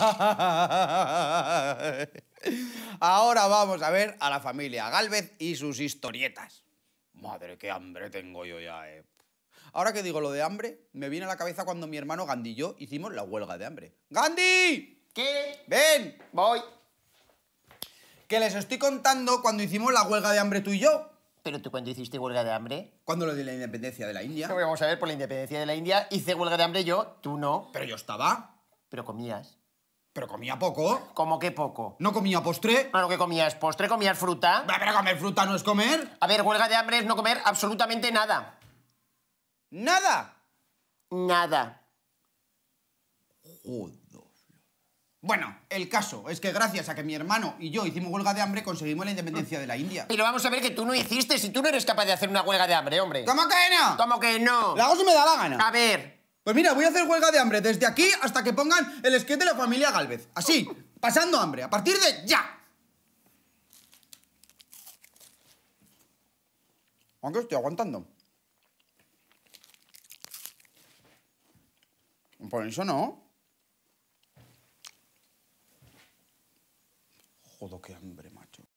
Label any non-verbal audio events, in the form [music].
[laughs] Ahora vamos a ver a la familia Galvez y sus historietas. Madre, qué hambre tengo yo ya, eh. Ahora que digo lo de hambre, me viene a la cabeza cuando mi hermano Gandhi y yo hicimos la huelga de hambre. ¡Gandhi! ¿Qué? ¡Ven! Voy. Que les estoy contando cuando hicimos la huelga de hambre tú y yo. ¿Pero tú cuándo hiciste huelga de hambre? Cuando lo de la independencia de la India. vamos a ver, por la independencia de la India hice huelga de hambre yo, tú no. Pero yo estaba. Pero comías. Pero comía poco. ¿Cómo que poco? ¿No comía postre? lo que comías postre, comías fruta. Va, Pero comer fruta no es comer. A ver, huelga de hambre es no comer absolutamente nada. ¡Nada! Nada. Joder. Bueno, el caso es que gracias a que mi hermano y yo hicimos huelga de hambre, conseguimos la independencia de la India. Pero vamos a ver que tú no hiciste, si tú no eres capaz de hacer una huelga de hambre, hombre. ¿Cómo que no? ¿Cómo que no? La hago si me da la gana. A ver, pues mira, voy a hacer huelga de hambre desde aquí hasta que pongan el esquete de la familia Galvez. Así, pasando hambre, a partir de ya. Aunque estoy aguantando. Por eso no. Jodo, qué hambre, macho.